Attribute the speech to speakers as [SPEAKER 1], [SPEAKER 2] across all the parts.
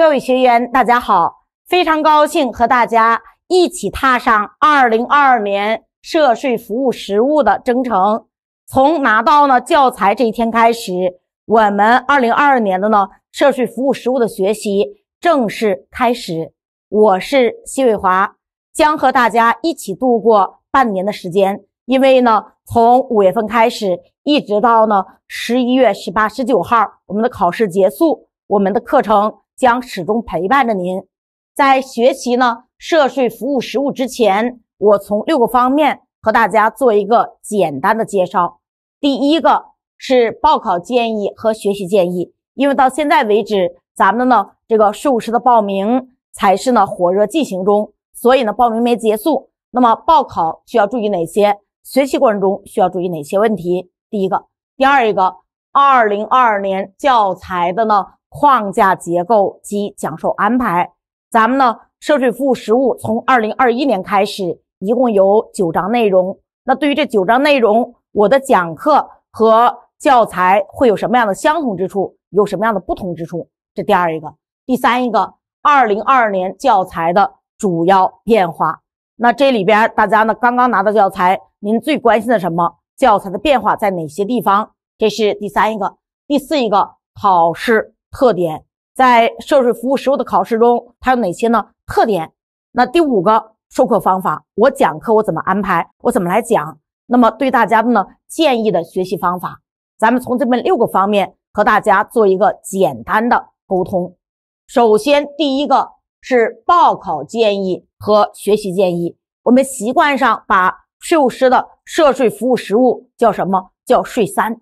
[SPEAKER 1] 各位学员，大家好！非常高兴和大家一起踏上二零二二年涉税服务实务的征程。从拿到呢教材这一天开始，我们二零二二年的呢涉税服务实务的学习正式开始。我是奚伟华，将和大家一起度过半年的时间。因为呢，从五月份开始，一直到呢十一月十八、十九号，我们的考试结束，我们的课程。将始终陪伴着您，在学习呢涉税服务实务之前，我从六个方面和大家做一个简单的介绍。第一个是报考建议和学习建议，因为到现在为止，咱们呢这个税务师的报名才是呢火热进行中，所以呢报名没结束。那么报考需要注意哪些？学习过程中需要注意哪些问题？第一个，第二一个，二零二二年教材的呢。框架结构及讲授安排，咱们呢涉税服务实务从二零二一年开始，一共有九章内容。那对于这九章内容，我的讲课和教材会有什么样的相同之处？有什么样的不同之处？这第二一个，第三一个，二零二二年教材的主要变化。那这里边大家呢刚刚拿到教材，您最关心的什么？教材的变化在哪些地方？这是第三一个，第四一个考试。特点在涉税服务实务的考试中，它有哪些呢？特点，那第五个授课方法，我讲课我怎么安排，我怎么来讲？那么对大家的呢建议的学习方法，咱们从这面六个方面和大家做一个简单的沟通。首先第一个是报考建议和学习建议，我们习惯上把税务师的涉税服务实务叫什么叫税三，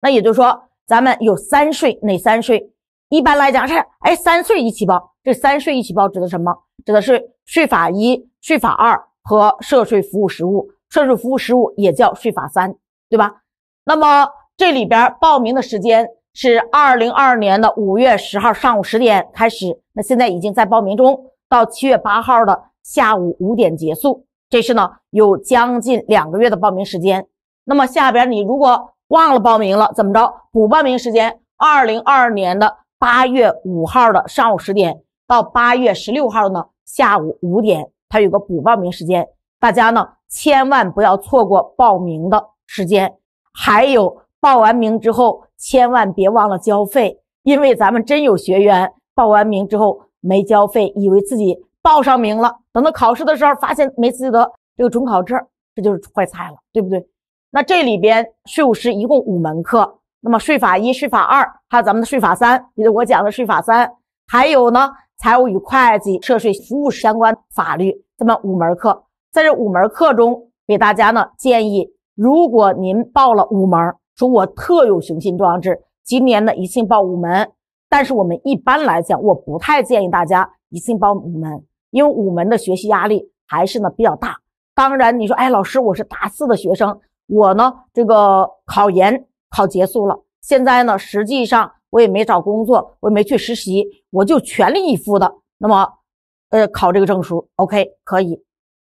[SPEAKER 1] 那也就是说咱们有三税，哪三税？一般来讲是哎，三税一起报。这三税一起报指的什么？指的是税法一、税法二和涉税服务实务。涉税服务实务也叫税法三，对吧？那么这里边报名的时间是二零二二年的五月十号上午十点开始。那现在已经在报名中，到七月八号的下午五点结束。这是呢，有将近两个月的报名时间。那么下边你如果忘了报名了，怎么着补报名时间？二零二二年的。八月五号的上午十点到八月十六号呢下午五点，它有个补报名时间，大家呢千万不要错过报名的时间。还有报完名之后，千万别忘了交费，因为咱们真有学员报完名之后没交费，以为自己报上名了，等到考试的时候发现没资格，这个准考证这就是坏菜了，对不对？那这里边税务师一共五门课。那么税法一、税法二，还有咱们的税法三，也就我讲的税法三，还有呢财务与会计涉税服务相关法律，这么五门课，在这五门课中，给大家呢建议，如果您报了五门，说我特有雄心壮志，今年呢一次性报五门，但是我们一般来讲，我不太建议大家一次性报五门，因为五门的学习压力还是呢比较大。当然你说，哎，老师，我是大四的学生，我呢这个考研。考结束了，现在呢，实际上我也没找工作，我也没去实习，我就全力以赴的，那么，呃，考这个证书，OK，可以。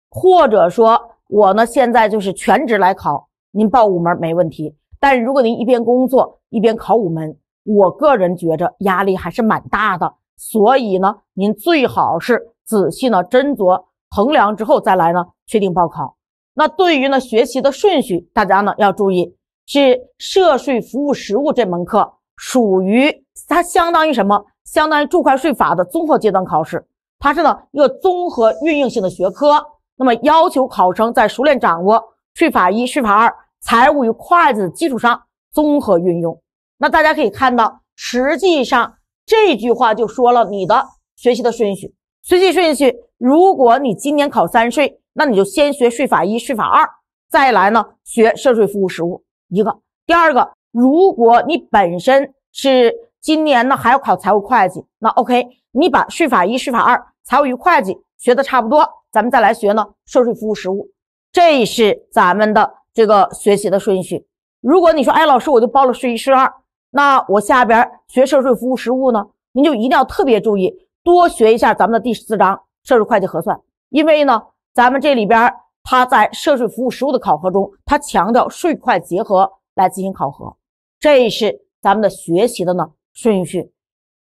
[SPEAKER 1] 或者说，我呢现在就是全职来考，您报五门没问题。但如果您一边工作一边考五门，我个人觉着压力还是蛮大的，所以呢，您最好是仔细呢斟酌衡量之后再来呢确定报考。那对于呢学习的顺序，大家呢要注意。是涉税服务实务这门课属于它相当于什么？相当于注会税法的综合阶段考试，它是呢一个综合运用性的学科。那么要求考生在熟练掌握税法一、税法二、财务与会计的基础上综合运用。那大家可以看到，实际上这句话就说了你的学习的顺序。学习顺序，如果你今年考三税，那你就先学税法一、税法二，再来呢学涉税服务实务。一个，第二个，如果你本身是今年呢还要考财务会计，那 OK，你把税法一、税法二、财务与会计学的差不多，咱们再来学呢，涉税服务实务，这是咱们的这个学习的顺序。如果你说，哎，老师，我就报了税一、税二，那我下边学涉税服务实务呢，您就一定要特别注意，多学一下咱们的第四章涉税会计核算，因为呢，咱们这里边。他在涉税服务实务的考核中，他强调税快结合来进行考核，这是咱们的学习的呢顺序。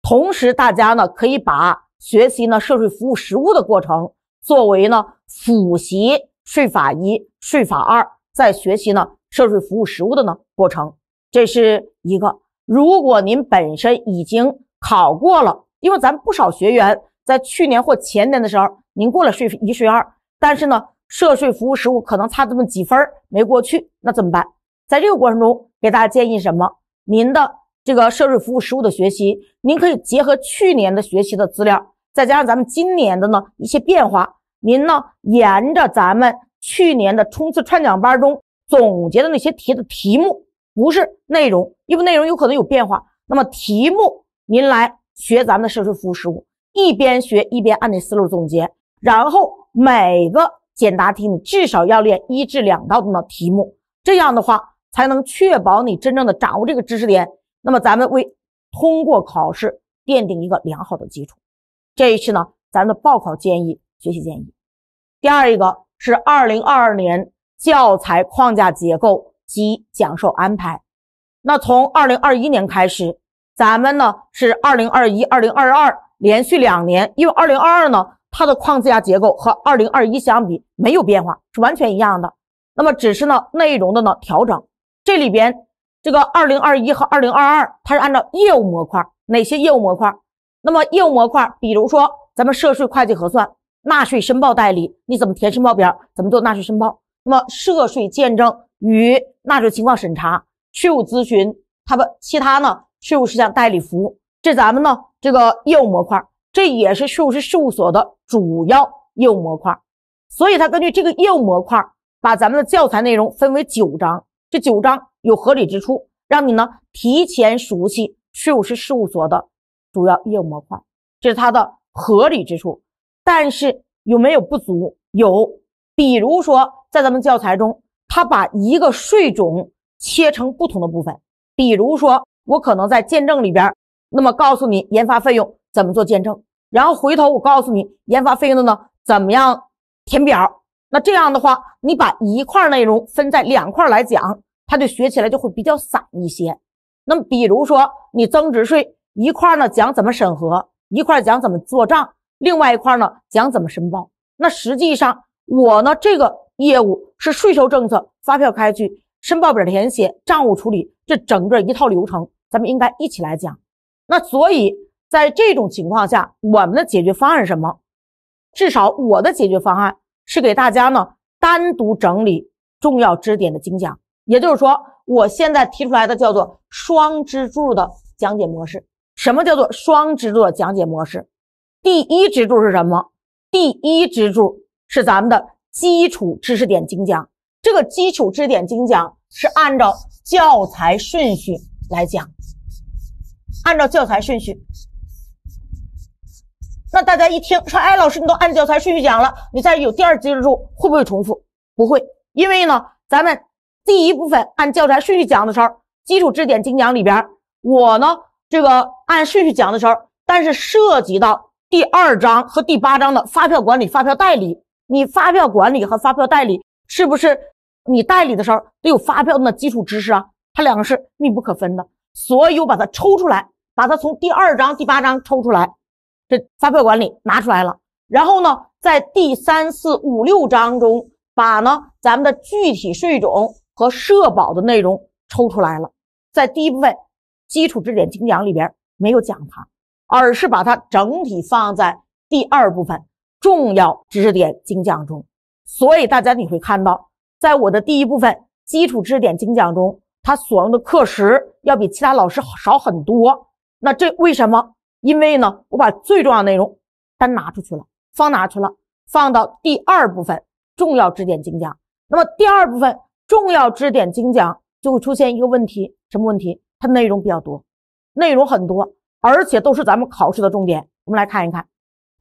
[SPEAKER 1] 同时，大家呢可以把学习呢涉税服务实务的过程作为呢复习税法一、税法二，在学习呢涉税服务实务的呢过程，这是一个。如果您本身已经考过了，因为咱不少学员在去年或前年的时候您过了税一、税二，但是呢。涉税服务实务可能差这么几分没过去，那怎么办？在这个过程中，给大家建议什么？您的这个涉税服务实务的学习，您可以结合去年的学习的资料，再加上咱们今年的呢一些变化，您呢沿着咱们去年的冲刺串讲班中总结的那些题的题目，不是内容，因为内容有可能有变化。那么题目您来学咱们的涉税服务实务，一边学一边按那思路总结，然后每个。简答题，你至少要练一至两道的题目，这样的话才能确保你真正的掌握这个知识点。那么，咱们为通过考试奠定一个良好的基础。这一次呢，咱们报考建议、学习建议。第二一个是二零二二年教材框架结构及讲授安排。那从二零二一年开始，咱们呢是二零二一、二零二二连续两年，因为二零二二呢。它的框架结构和二零二一相比没有变化，是完全一样的。那么只是呢内容的呢调整。这里边这个二零二一和二零二二，它是按照业务模块，哪些业务模块？那么业务模块，比如说咱们涉税会计核算、纳税申报代理，你怎么填申报表？怎么做纳税申报？那么涉税鉴证与纳税情况审查、税务咨询，它的其他呢税务事项代理服务，这咱们呢这个业务模块。这也是税务师事务所的主要业务模块，所以他根据这个业务模块，把咱们的教材内容分为九章。这九章有合理之处，让你呢提前熟悉税务师事务所的主要业务模块，这是它的合理之处。但是有没有不足？有，比如说在咱们教材中，他把一个税种切成不同的部分，比如说我可能在见证里边。那么，告诉你研发费用怎么做见证，然后回头我告诉你研发费用的呢怎么样填表。那这样的话，你把一块内容分在两块来讲，它就学起来就会比较散一些。那么，比如说你增值税一块呢讲怎么审核，一块讲怎么做账，另外一块呢讲怎么申报。那实际上我呢这个业务是税收政策、发票开具、申报表填写、账务处理这整个一套流程，咱们应该一起来讲。那所以，在这种情况下，我们的解决方案是什么？至少我的解决方案是给大家呢单独整理重要知识点的精讲。也就是说，我现在提出来的叫做“双支柱”的讲解模式。什么叫做“双支柱”的讲解模式？第一支柱是什么？第一支柱是咱们的基础知识点精讲。这个基础知识点精讲是按照教材顺序来讲。按照教材顺序，那大家一听说，哎，老师，你都按教材顺序讲了，你再有第二阶段住会不会重复？不会，因为呢，咱们第一部分按教材顺序讲的时候，基础知识点精讲里边，我呢这个按顺序讲的时候，但是涉及到第二章和第八章的发票管理、发票代理，你发票管理和发票代理是不是你代理的时候得有发票的基础知识啊？它两个是密不可分的，所以我把它抽出来。把它从第二章第八章抽出来，这发票管理拿出来了。然后呢，在第三四五六章中，把呢咱们的具体税种和社保的内容抽出来了。在第一部分基础知识点精讲里边没有讲它，而是把它整体放在第二部分重要知识点精讲中。所以大家你会看到，在我的第一部分基础知识点精讲中，它所用的课时要比其他老师少很多。那这为什么？因为呢，我把最重要内容单拿出去了，放哪去了？放到第二部分重要知识点精讲。那么第二部分重要知识点精讲就会出现一个问题，什么问题？它内容比较多，内容很多，而且都是咱们考试的重点。我们来看一看，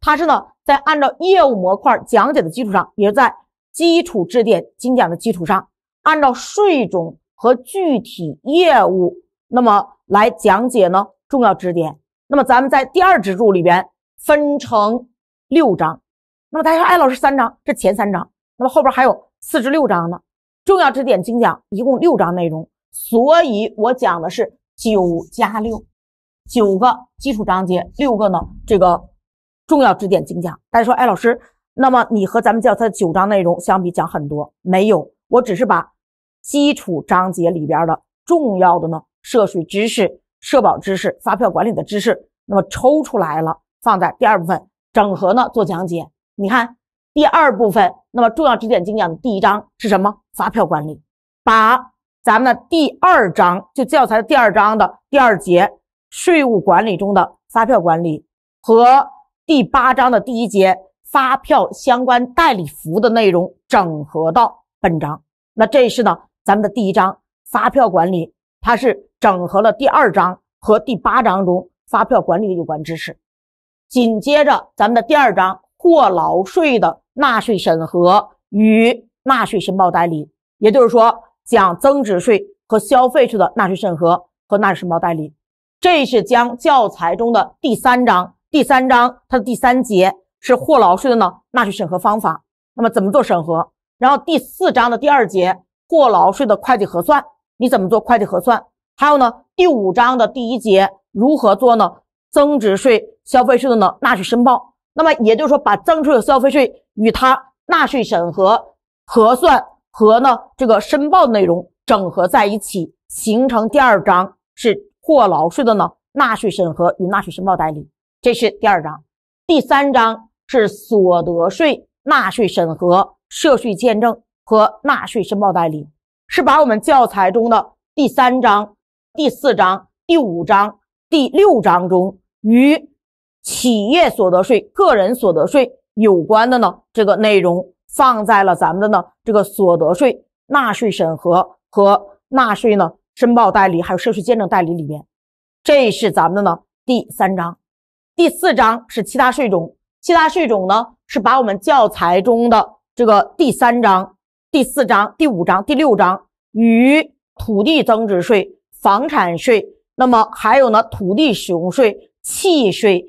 [SPEAKER 1] 它是呢在按照业务模块讲解的基础上，也是在基础知识点精讲的基础上，按照税种和具体业务那么来讲解呢。重要支点，那么咱们在第二支柱里边分成六章，那么大家说，哎，老师三章，这前三章，那么后边还有四至六章呢。重要支点精讲一共六章内容，所以我讲的是九加六，九个基础章节，六个呢这个重要支点精讲。大家说，哎，老师，那么你和咱们教材的九章内容相比，讲很多没有？我只是把基础章节里边的重要的呢涉水知识。社保知识、发票管理的知识，那么抽出来了，放在第二部分整合呢做讲解。你看第二部分，那么重要知识点精讲的第一章是什么？发票管理，把咱们的第二章就教材的第二章的第二节税务管理中的发票管理和第八章的第一节发票相关代理服务的内容整合到本章。那这是呢咱们的第一章发票管理，它是。整合了第二章和第八章中发票管理的有关知识，紧接着咱们的第二章，过劳税的纳税审核与纳税申报代理，也就是说讲增值税和消费税的纳税审核和纳税申报代理。这是将教材中的第三章，第三章它的第三节是货劳税的呢纳税审核方法，那么怎么做审核？然后第四章的第二节，货劳税的会计核算，你怎么做会计核算？还有呢，第五章的第一节如何做呢？增值税、消费税的呢纳税申报。那么也就是说，把增值税、消费税与它纳税审核、核算和呢这个申报内容整合在一起，形成第二章是货劳税的呢纳税审核与纳税申报代理。这是第二章，第三章是所得税纳税审核、涉税鉴证和纳税申报代理，是把我们教材中的第三章。第四章、第五章、第六章中与企业所得税、个人所得税有关的呢，这个内容放在了咱们的呢这个所得税纳税审核和纳税呢申报代理，还有涉税见证代理里面。这是咱们的呢第三章，第四章是其他税种，其他税种呢是把我们教材中的这个第三章、第四章、第五章、第六章与土地增值税。房产税，那么还有呢，土地使用税、契税，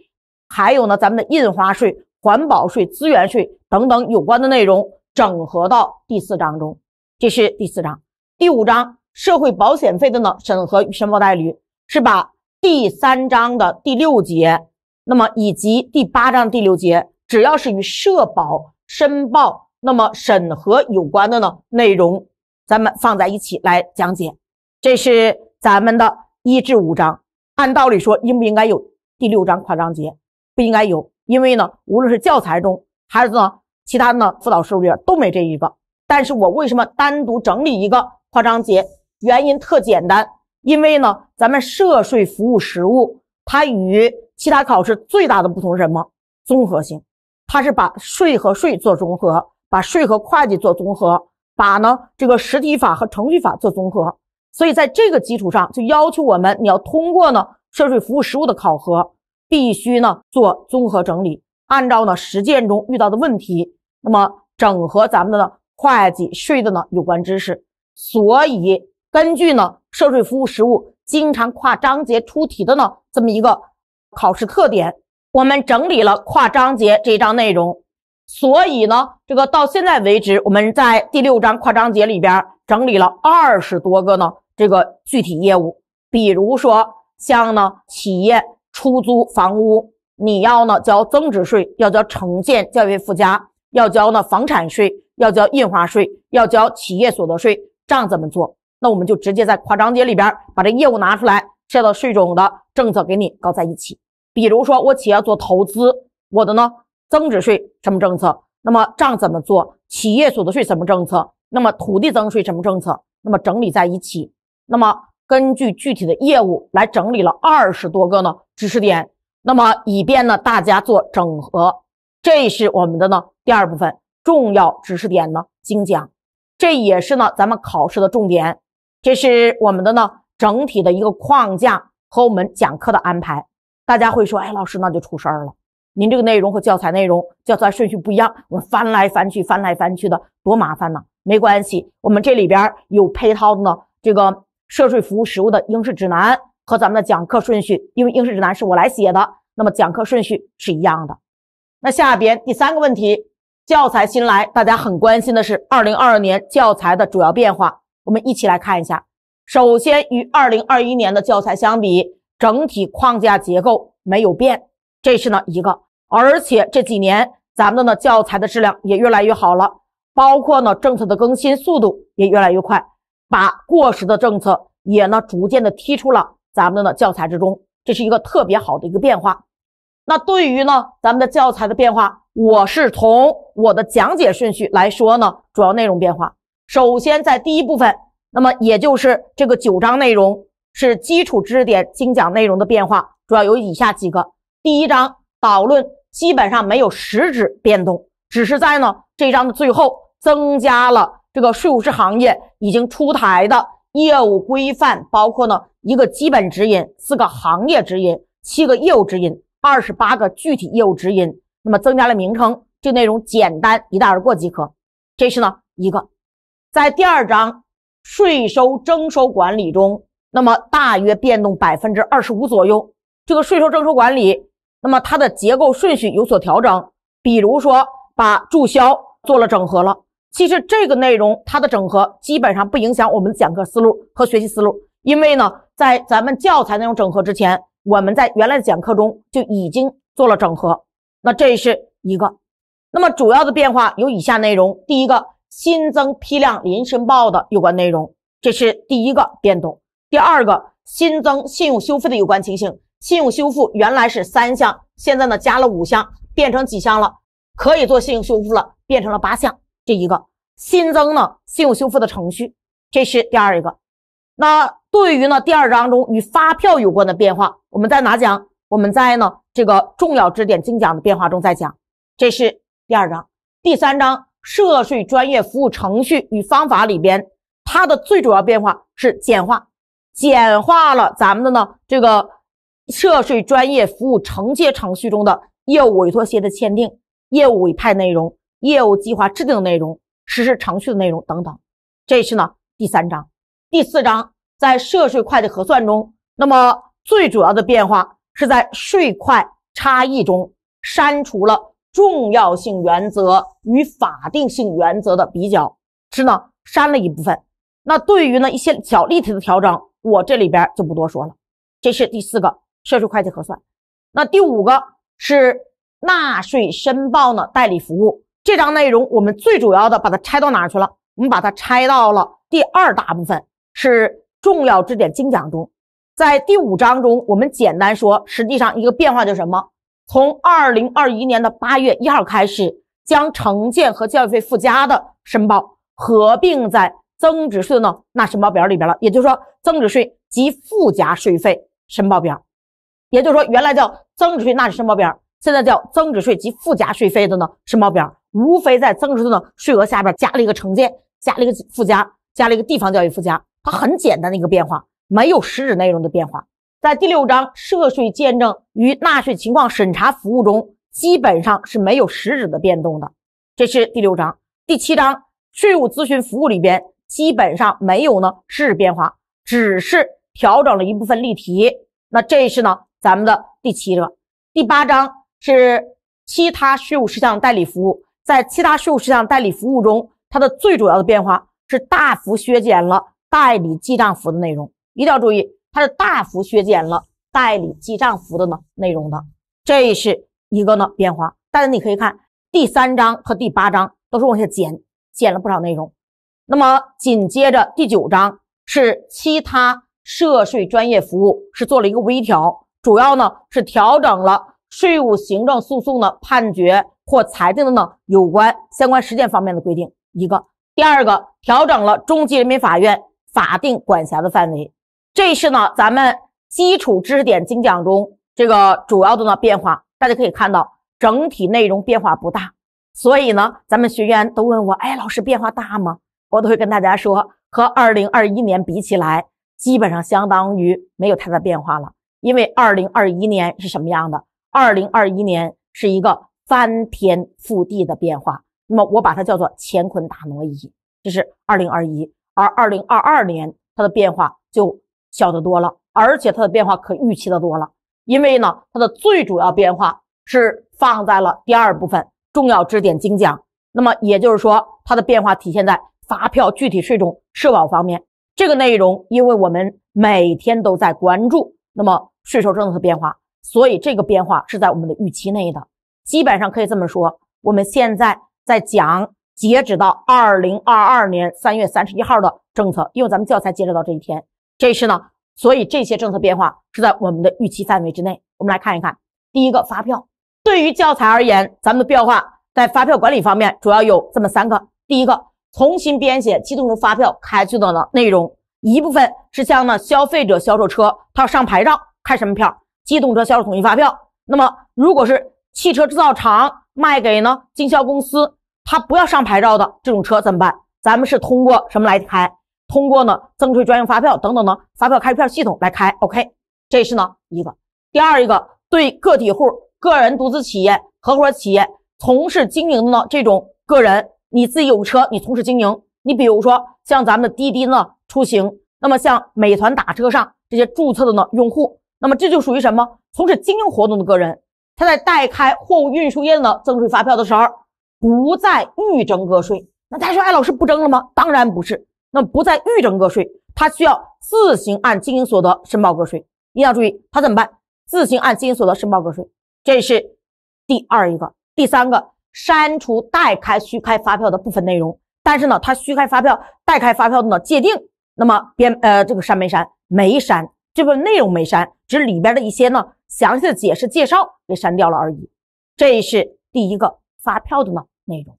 [SPEAKER 1] 还有呢，咱们的印花税、环保税、资源税等等有关的内容，整合到第四章中。这是第四章，第五章社会保险费的呢审核与申报代理，是把第三章的第六节，那么以及第八章第六节，只要是与社保申报那么审核有关的呢内容，咱们放在一起来讲解。这是。咱们的一至五章，按道理说应不应该有第六章跨章节？不应该有，因为呢，无论是教材中还是呢其他呢辅导书里都没这一个。但是我为什么单独整理一个跨章节？原因特简单，因为呢，咱们涉税服务实务它与其他考试最大的不同是什么？综合性，它是把税和税做综合，把税和会计做综合，把呢这个实体法和程序法做综合。所以在这个基础上，就要求我们，你要通过呢涉税服务实务的考核，必须呢做综合整理，按照呢实践中遇到的问题，那么整合咱们的呢会计税的呢有关知识。所以根据呢涉税服务实务经常跨章节出题的呢这么一个考试特点，我们整理了跨章节这一章内容。所以呢这个到现在为止，我们在第六章跨章节里边整理了二十多个呢。这个具体业务，比如说像呢，企业出租房屋，你要呢交增值税，要交城建教育附加，要交呢房产税，要交印花税，要交企业所得税，账怎么做？那我们就直接在跨章节里边把这业务拿出来，涉到税种的政策给你搞在一起。比如说我企业做投资，我的呢增值税什么政策？那么账怎么做？企业所得税什么政策？那么土地增值税什么政策？那么整理在一起。那么根据具体的业务来整理了二十多个呢知识点，那么以便呢大家做整合，这是我们的呢第二部分重要知识点呢精讲，这也是呢咱们考试的重点，这是我们的呢整体的一个框架和我们讲课的安排。大家会说，哎，老师那就出事儿了，您这个内容和教材内容教材顺序不一样，我翻来翻去翻来翻去的多麻烦呐？没关系，我们这里边有配套的呢，这个。涉税服务实务的应试指南和咱们的讲课顺序，因为应试指南是我来写的，那么讲课顺序是一样的。那下边第三个问题，教材新来大家很关心的是二零二二年教材的主要变化，我们一起来看一下。首先与二零二一年的教材相比，整体框架结构没有变，这是呢一个。而且这几年咱们的呢教材的质量也越来越好了，包括呢政策的更新速度也越来越快。把过时的政策也呢逐渐的踢出了咱们的教材之中，这是一个特别好的一个变化。那对于呢咱们的教材的变化，我是从我的讲解顺序来说呢，主要内容变化。首先在第一部分，那么也就是这个九章内容是基础知识点精讲内容的变化，主要有以下几个：第一章导论基本上没有实质变动，只是在呢这章的最后增加了。这个税务师行业已经出台的业务规范包括呢一个基本指引、四个行业指引、七个业务指引、二十八个具体业务指引。那么增加了名称，这内容简单一带而过即可。这是呢一个，在第二章税收征收管理中，那么大约变动百分之二十五左右。这个税收征收管理，那么它的结构顺序有所调整，比如说把注销做了整合了。其实这个内容它的整合基本上不影响我们讲课思路和学习思路，因为呢，在咱们教材内容整合之前，我们在原来的讲课中就已经做了整合。那这是一个，那么主要的变化有以下内容：第一个，新增批量零申报的有关内容，这是第一个变动；第二个，新增信用修复的有关情形，信用修复原来是三项，现在呢加了五项，变成几项了？可以做信用修复了，变成了八项。这一个新增呢，信用修复的程序，这是第二一个。那对于呢第二章中与发票有关的变化，我们在哪讲？我们在呢这个重要支点精讲的变化中再讲。这是第二章，第三章涉税专业服务程序与方法里边，它的最主要变化是简化，简化了咱们的呢这个涉税专业服务承接程序中的业务委托协的签订、业务委派内容。业务计划制定内容、实施程序的内容等等，这是呢第三章。第四章在涉税会计核算中，那么最主要的变化是在税块差异中删除了重要性原则与法定性原则的比较，是呢删了一部分。那对于呢一些小立体的调整，我这里边就不多说了。这是第四个涉税会计核算。那第五个是纳税申报呢代理服务。这章内容我们最主要的把它拆到哪去了？我们把它拆到了第二大部分，是重要知识点精讲中。在第五章中，我们简单说，实际上一个变化就是什么？从二零二一年的八月一号开始，将城建和教育费附加的申报合并在增值税的纳申报表里边了。也就是说，增值税及附加税费申报表，也就是说，原来叫增值税纳税申报表，现在叫增值税及附加税费的呢申报表。无非在增值税的税额下边加了一个承建，加了一个附加，加了一个地方教育附加，它很简单的一个变化，没有实质内容的变化。在第六章涉税鉴证与纳税情况审查服务中，基本上是没有实质的变动的。这是第六章。第七章税务咨询服务里边基本上没有呢实质变化，只是调整了一部分例题。那这是呢咱们的第七章。第八章是其他税务事项代理服务。在其他税务事项代理服务中，它的最主要的变化是大幅削减了代理记账服务的内容。一定要注意，它是大幅削减了代理记账服务的呢内容的，这是一个呢变化。但是你可以看第三章和第八章都是往下减，减了不少内容。那么紧接着第九章是其他涉税专业服务，是做了一个微调，主要呢是调整了税务行政诉讼的判决。或裁定的呢？有关相关实践方面的规定一个，第二个调整了中级人民法院法定管辖的范围。这是呢，咱们基础知识点精讲中这个主要的呢变化。大家可以看到，整体内容变化不大。所以呢，咱们学员都问我：“哎，老师变化大吗？”我都会跟大家说，和二零二一年比起来，基本上相当于没有太大变化了。因为二零二一年是什么样的？二零二一年是一个。翻天覆地的变化，那么我把它叫做乾坤大挪移，这是二零二一，而二零二二年它的变化就小得多了，而且它的变化可预期的多了，因为呢，它的最主要变化是放在了第二部分重要知识点精讲，那么也就是说，它的变化体现在发票、具体税种、社保方面这个内容，因为我们每天都在关注那么税收政策变化，所以这个变化是在我们的预期内的。基本上可以这么说，我们现在在讲截止到二零二二年三月三十一号的政策，因为咱们教材截止到这一天，这是呢，所以这些政策变化是在我们的预期范围之内。我们来看一看，第一个发票，对于教材而言，咱们的变化在发票管理方面主要有这么三个：第一个，重新编写机动车发票开具的呢内容，一部分是像呢消费者销售车，他要上牌照开什么票，机动车销售统一发票。那么如果是汽车制造厂卖给呢经销公司，他不要上牌照的这种车怎么办？咱们是通过什么来开？通过呢增税专用发票等等呢发票开票系统来开。OK，这是呢一个。第二一个，对个体户、个人独资企业、合伙企业从事经营的呢这种个人，你自己有车，你从事经营，你比如说像咱们的滴滴呢出行，那么像美团打车上这些注册的呢用户，那么这就属于什么从事经营活动的个人。他在代开货物运输业的增值税发票的时候，不再预征个税。那他说：“哎，老师不征了吗？”当然不是。那不再预征个税，他需要自行按经营所得申报个税。一定要注意，他怎么办？自行按经营所得申报个税。这是第二一个。第三个，删除代开虚开发票的部分内容。但是呢，他虚开发票、代开发票的呢界定，那么编呃这个删没删？没删，这个内容没删，只里边的一些呢。详细的解释介绍给删掉了而已，这是第一个发票的呢内容。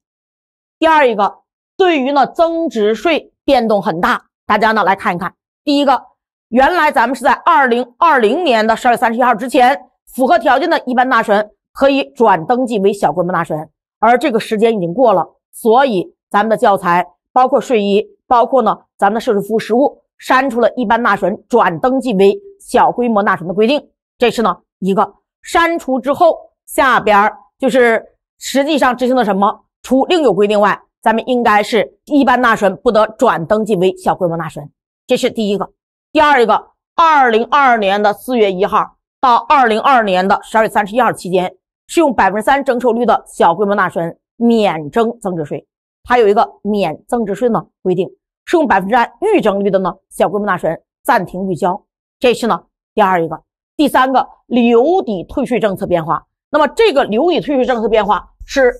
[SPEAKER 1] 第二一个，对于呢增值税变动很大，大家呢来看一看。第一个，原来咱们是在二零二零年的十二月三十一号之前，符合条件的一般纳税人可以转登记为小规模纳税人，而这个时间已经过了，所以咱们的教材包括税衣，包括呢咱们的设置服务实务，删除了一般纳税人转登记为小规模纳税人的规定。这是呢一个删除之后，下边就是实际上执行的什么？除另有规定外，咱们应该是一般纳税人不得转登记为小规模纳税人。这是第一个。第二一个，二零二二年的四月一号到二零二二年的十二月三十一号期间，适用百分之三征收率的小规模纳税人免征增值税。它有一个免增值税呢规定，适用百分之预征率的呢小规模纳税人暂停预交。这是呢第二一个。第三个留抵退税政策变化，那么这个留抵退税政策变化是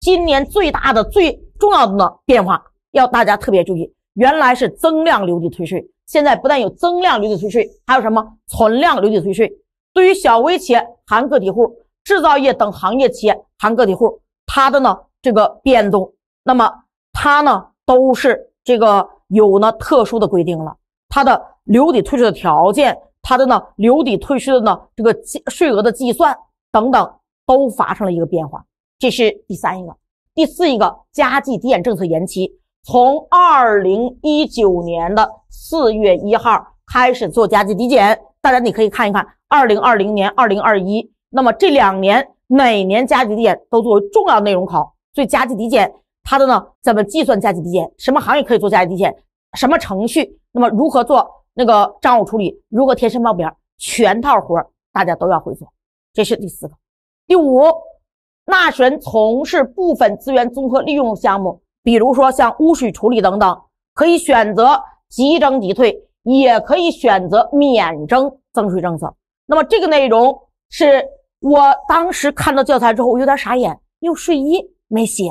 [SPEAKER 1] 今年最大的、最重要的呢变化，要大家特别注意。原来是增量留抵退税，现在不但有增量留抵退税，还有什么存量留抵退税？对于小微企业、含个体户、制造业等行业企业、含个体户，它的呢这个变动，那么它呢都是这个有呢特殊的规定了，它的留抵退税的条件。它的呢留抵退税的呢这个税额的计算等等都发生了一个变化，这是第三一个，第四一个加计抵减政策延期，从二零一九年的四月一号开始做加计抵减，大家你可以看一看二零二零年二零二一，那么这两年每年加计抵减都作为重要内容考，所以加计抵减它的呢怎么计算加计抵减，什么行业可以做加计抵减，什么程序，那么如何做？那个账务处理，如果填申报表，全套活大家都要会做，这是第四个。第五，纳税人从事部分资源综合利用项目，比如说像污水处理等等，可以选择即征即退，也可以选择免征增税政策。那么这个内容是我当时看到教材之后有点傻眼，为税一没写，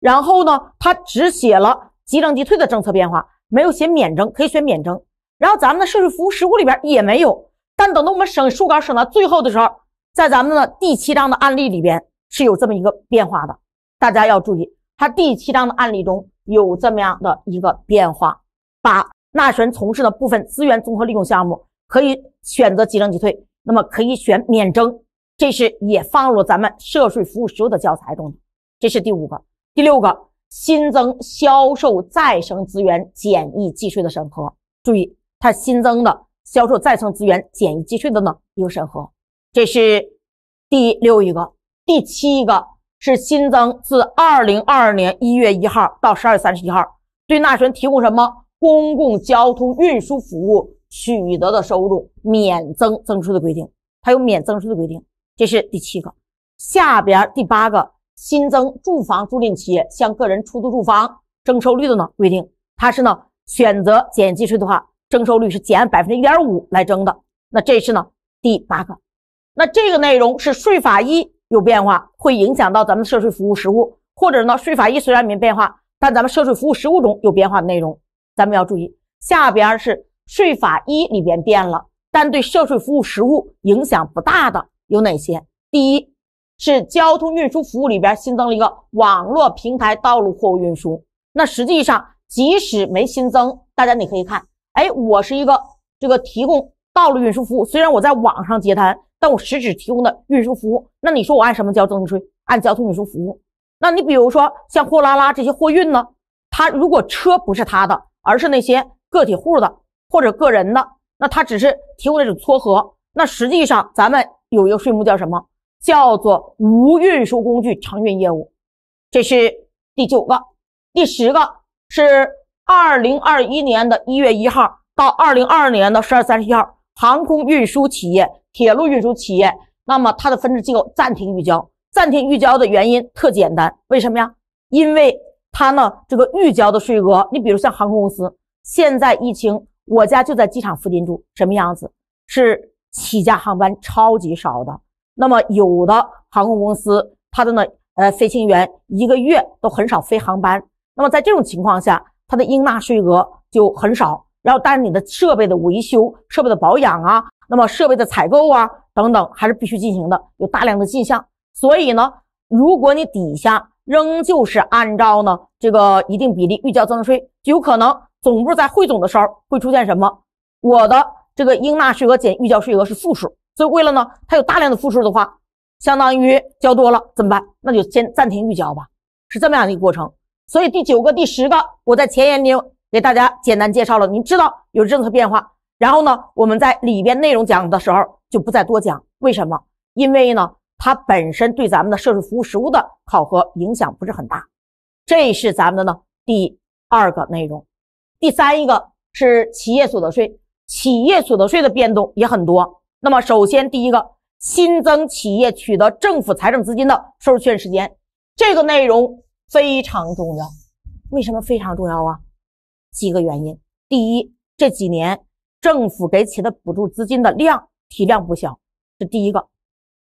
[SPEAKER 1] 然后呢，他只写了即征即退的政策变化，没有写免征，可以选免征。然后咱们的涉税服务实务里边也没有，但等到我们省数稿省到最后的时候，在咱们的第七章的案例里边是有这么一个变化的，大家要注意，它第七章的案例中有这么样的一个变化，把纳税人从事的部分资源综合利用项目可以选择即征即退，那么可以选免征，这是也放入咱们涉税服务实务的教材中，这是第五个，第六个新增销售再生资源简易计税的审核，注意。它新增的销售在生资源简易计税的呢有审核，这是第六一个，第七个是新增自二零二二年一月一号到十二月三十一号对纳税人提供什么公共交通运输服务取得的收入免征增值税的规定，它有免增值税的规定，这是第七个，下边第八个新增住房租赁企业向个人出租住房征收率的呢规定，它是呢选择简易计税的话。征收率是减百分之一点五来征的，那这是呢第八个，那这个内容是税法一有变化，会影响到咱们涉税服务实务，或者呢税法一虽然没变化，但咱们涉税服务实务中有变化的内容，咱们要注意。下边是税法一里边变了，但对涉税服务实务影响不大的有哪些？第一是交通运输服务里边新增了一个网络平台道路货物运输，那实际上即使没新增，大家你可以看。哎，我是一个这个提供道路运输服务，虽然我在网上接单，但我实质提供的运输服务。那你说我按什么交增值税？按交通运输服务。那你比如说像货拉拉这些货运呢，他如果车不是他的，而是那些个体户的或者个人的，那他只是提供这种撮合。那实际上咱们有一个税目叫什么？叫做无运输工具承运业务。这是第九个，第十个是。二零二一年的一月一号到二零二二年的十二三十一号，航空运输企业、铁路运输企业，那么它的分支机构暂停预交。暂停预交的原因特简单，为什么呀？因为它呢，这个预交的税额，你比如像航空公司，现在疫情，我家就在机场附近住，什么样子？是起降航班超级少的。那么有的航空公司，它的呢，呃，飞行员一个月都很少飞航班。那么在这种情况下，它的应纳税额就很少，然后但是你的设备的维修、设备的保养啊，那么设备的采购啊等等，还是必须进行的，有大量的进项。所以呢，如果你底下仍旧是按照呢这个一定比例预交增值税，就有可能总部在汇总的时候会出现什么？我的这个应纳税额减预交税额是负数，所以为了呢，它有大量的负数的话，相当于交多了怎么办？那就先暂停预交吧，是这么样的一个过程。所以第九个、第十个，我在前言里给大家简单介绍了，你知道有政策变化。然后呢，我们在里边内容讲的时候就不再多讲，为什么？因为呢，它本身对咱们的涉税服务实务的考核影响不是很大。这是咱们的呢第二个内容。第三一个，是企业所得税，企业所得税的变动也很多。那么首先第一个，新增企业取得政府财政资金的收入确认时间，这个内容。非常重要，为什么非常重要啊？几个原因：第一，这几年政府给企业的补助资金的量体量不小，这第一个；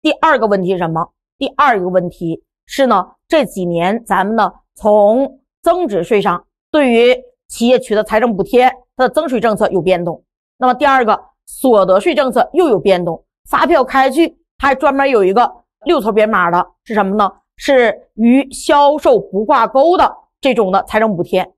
[SPEAKER 1] 第二个问题是什么？第二个问题是呢，这几年咱们呢从增值税上对于企业取得财政补贴，它的增税政策有变动；那么第二个所得税政策又有变动，发票开具还专门有一个六头编码的，是什么呢？是与销售不挂钩的这种的财政补贴，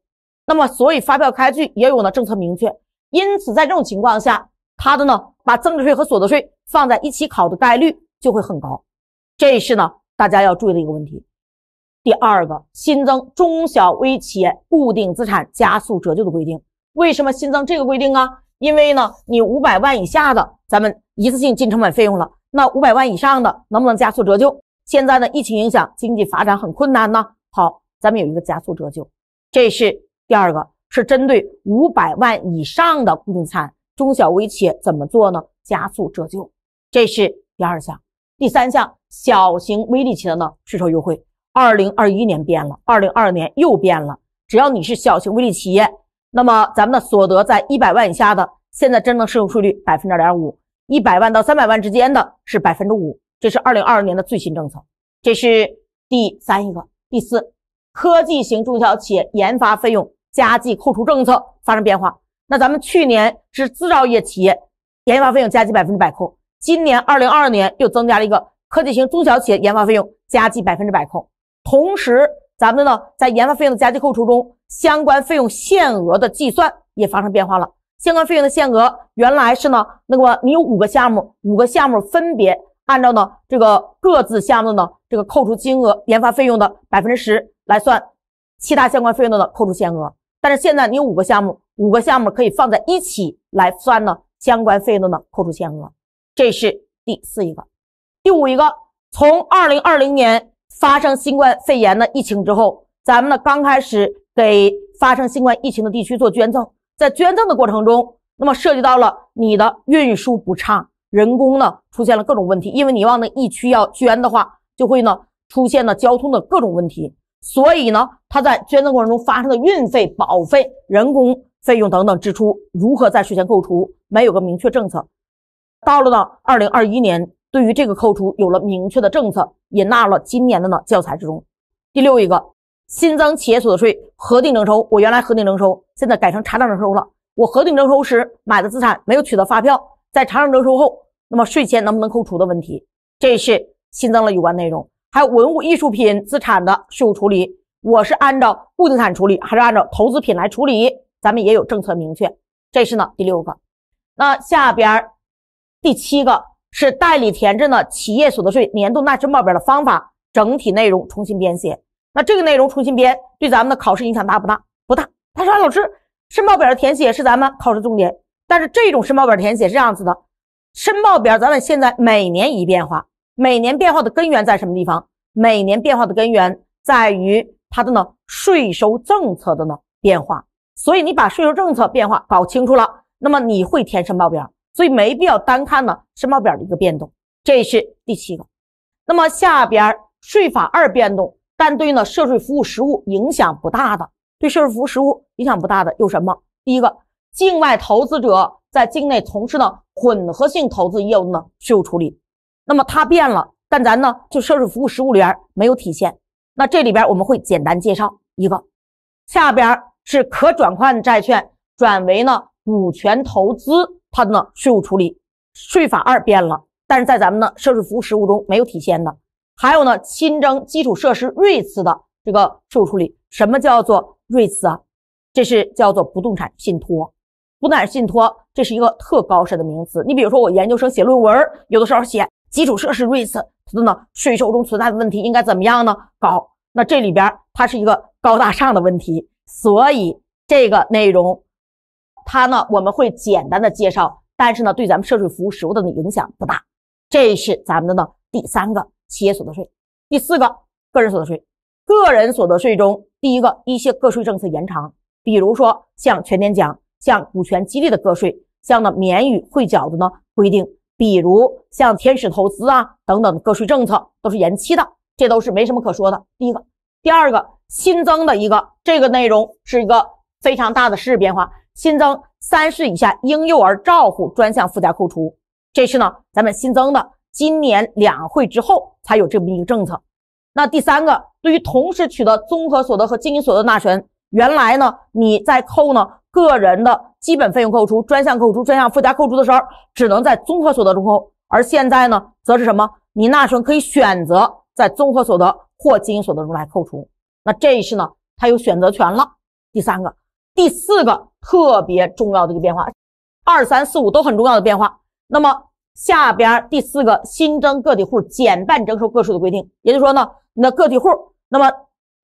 [SPEAKER 1] 那么所以发票开具也有呢政策明确，因此在这种情况下，它的呢把增值税和所得税放在一起考的概率就会很高，这是呢大家要注意的一个问题。第二个，新增中小微企业固定资产加速折旧的规定，为什么新增这个规定啊？因为呢你五百万以下的，咱们一次性进成本费用了，那五百万以上的能不能加速折旧？现在呢，疫情影响经济发展很困难呢。好，咱们有一个加速折旧，这是第二个，是针对五百万以上的固定资产。中小微企业怎么做呢？加速折旧，这是第二项。第三项，小型微利企业呢，税收优惠。二零二一年变了，二零二二年又变了。只要你是小型微利企业，那么咱们的所得在一百万以下的，现在真的适用税率百分之二点五；一百万到三百万之间的是百分之五。这是二零二二年的最新政策，这是第三一个，第四，科技型中小企业研发费用加计扣除政策发生变化。那咱们去年是制造业企业研发费用加计百分之百扣，今年二零二二年又增加了一个科技型中小企业研发费用加计百分之百扣。同时，咱们呢在研发费用的加计扣除中，相关费用限额的计算也发生变化了。相关费用的限额原来是呢，那么你有五个项目，五个项目分别。按照呢这个各自项目呢这个扣除金额研发费用的百分之十来算其他相关费用的扣除限额，但是现在你五个项目，五个项目可以放在一起来算呢相关费用的扣除限额，这是第四一个，第五一个，从二零二零年发生新冠肺炎的疫情之后，咱们呢刚开始给发生新冠疫情的地区做捐赠，在捐赠的过程中，那么涉及到了你的运输不畅。人工呢出现了各种问题，因为你往那一区要捐的话，就会呢出现呢交通的各种问题，所以呢，他在捐赠过程中发生的运费、保费、人工费用等等支出，如何在税前扣除，没有个明确政策。到了呢，二零二一年，对于这个扣除有了明确的政策，也纳入了今年的呢教材之中。第六一个，新增企业所得税核定征收，我原来核定征收，现在改成查账征收了。我核定征收时买的资产没有取得发票，在查账征收后。那么税前能不能扣除的问题，这是新增了有关内容。还有文物艺术品资产的税务处理，我是按照固定资产处理，还是按照投资品来处理？咱们也有政策明确。这是呢第六个。那下边第七个是代理填制呢企业所得税年度纳税申报表的方法，整体内容重新编写。那这个内容重新编，对咱们的考试影响大不大？不大。他说老师，申报表的填写是咱们考试重点，但是这种申报表填写是这样子的。申报表，咱们现在每年一变化，每年变化的根源在什么地方？每年变化的根源在于它的呢税收政策的呢变化。所以你把税收政策变化搞清楚了，那么你会填申报表。所以没必要单看呢申报表的一个变动。这是第七个。那么下边税法二变动，但对呢涉税服务实务影响不大的，对涉税服务实务影响不大的有什么？第一个，境外投资者在境内从事呢。混合性投资业务呢，税务处理，那么它变了，但咱呢就涉税服务实务里边没有体现。那这里边我们会简单介绍一个，下边是可转换债券转为呢股权投资，它的税务处理，税法二变了，但是在咱们的涉税服务实务中没有体现的。还有呢，新增基础设施瑞慈的这个税务处理，什么叫做瑞慈啊？这是叫做不动产信托。不动信托，这是一个特高深的名词。你比如说，我研究生写论文，有的时候写基础设施 risk，等等税收中存在的问题应该怎么样呢？搞，那这里边它是一个高大上的问题，所以这个内容它呢我们会简单的介绍，但是呢对咱们涉税服务实务的影响不大。这是咱们的呢第三个企业所得税，第四个个人所得税。个人所得税中第一个一些个税政策延长，比如说像全年奖。像股权激励的个税，像呢免予汇缴的呢规定，比如像天使投资啊等等的个税政策都是延期的，这都是没什么可说的。第一个，第二个新增的一个这个内容是一个非常大的实质变化，新增三岁以下婴幼儿照护专项附加扣除，这是呢咱们新增的，今年两会之后才有这么一个政策。那第三个，对于同时取得综合所得和经营所得纳税，人，原来呢你在扣呢。个人的基本费用扣除、专项扣除、专项附加扣除的时候，只能在综合所得中扣；而现在呢，则是什么？你纳税人可以选择在综合所得或经营所得中来扣除。那这是呢，他有选择权了。第三个、第四个特别重要的一个变化，二三四五都很重要的变化。那么下边第四个新增个体户减半征收个税的规定，也就是说呢，你的个体户那么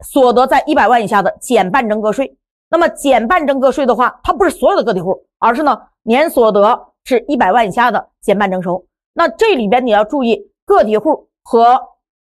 [SPEAKER 1] 所得在一百万以下的减半征个税。那么减半征个税的话，它不是所有的个体户，而是呢年所得是一百万以下的减半征收。那这里边你要注意个体户和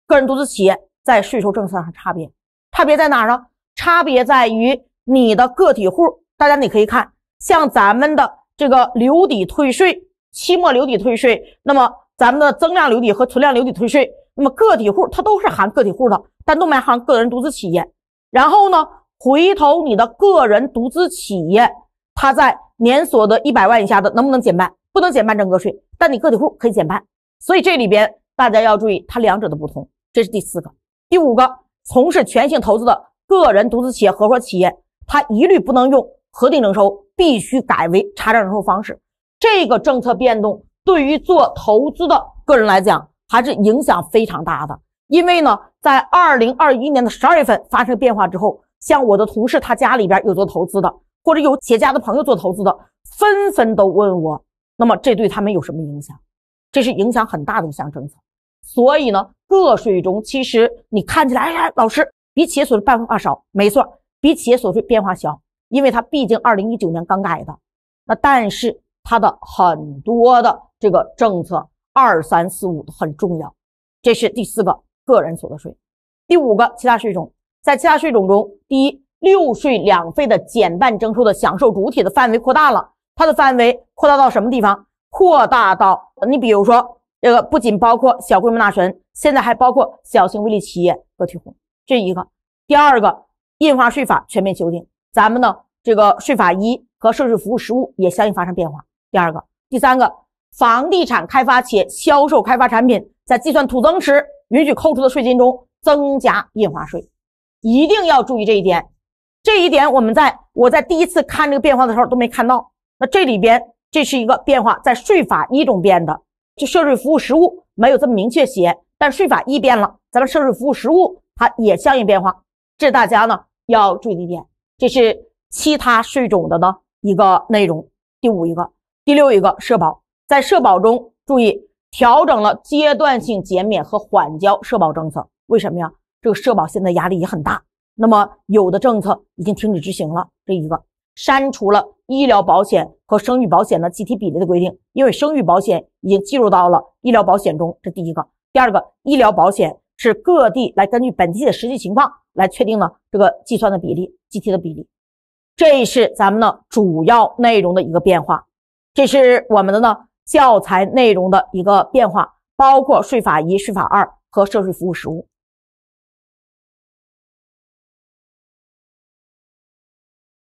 [SPEAKER 1] 个人独资企业在税收政策上差别，差别在哪呢？差别在于你的个体户，大家你可以看，像咱们的这个留抵退税、期末留抵退税，那么咱们的增量留抵和存量留抵退税，那么个体户它都是含个体户的，但都没含个人独资企业。然后呢？回头你的个人独资企业，它在年所得一百万以下的能不能减半？不能减半征个税，但你个体户可以减半。所以这里边大家要注意它两者的不同。这是第四个、第五个，从事全性投资的个人独资企业、合伙企业，它一律不能用核定征收，必须改为查账征收方式。这个政策变动对于做投资的个人来讲，还是影响非常大的。因为呢，在二零二一年的十二月份发生变化之后。像我的同事，他家里边有做投资的，或者有企业家的朋友做投资的，纷纷都问我，那么这对他们有什么影响？这是影响很大的一项政策。所以呢，个税中其实你看起来，哎呀，老师比企业所得税变化少，没错，比企业所得税变化小，因为它毕竟二零一九年刚改的。那但是它的很多的这个政策二三四五很重要。这是第四个个人所得税，第五个其他税种。在其他税种中，第一，六税两费的减半征收的享受主体的范围扩大了，它的范围扩大到什么地方？扩大到你比如说，这个不仅包括小规模纳税人，现在还包括小型微利企业、个体户，这一个。第二个，印花税法全面修订，咱们的这个税法一和涉税服务实务也相应发生变化。第二个，第三个，房地产开发企业销售开发产品，在计算土增时允许扣除的税金中增加印花税。一定要注意这一点，这一点我们在我在第一次看这个变化的时候都没看到。那这里边这是一个变化，在税法一中变的，就涉税服务实务没有这么明确写，但税法一变了，咱们涉税服务实务它也相应变化。这大家呢要注意一点，这是其他税种的呢一个内容。第五一个，第六一个，社保在社保中注意调整了阶段性减免和缓交社保政策，为什么呀？这个社保现在压力也很大，那么有的政策已经停止执行了。这一个删除了医疗保险和生育保险的计提比例的规定，因为生育保险已经计入到了医疗保险中。这第一个，第二个，医疗保险是各地来根据本地的实际情况来确定呢这个计算的比例、计提的比例。这是咱们的主要内容的一个变化，这是我们的呢教材内容的一个变化，包括税法一、税法二和涉税服务实务。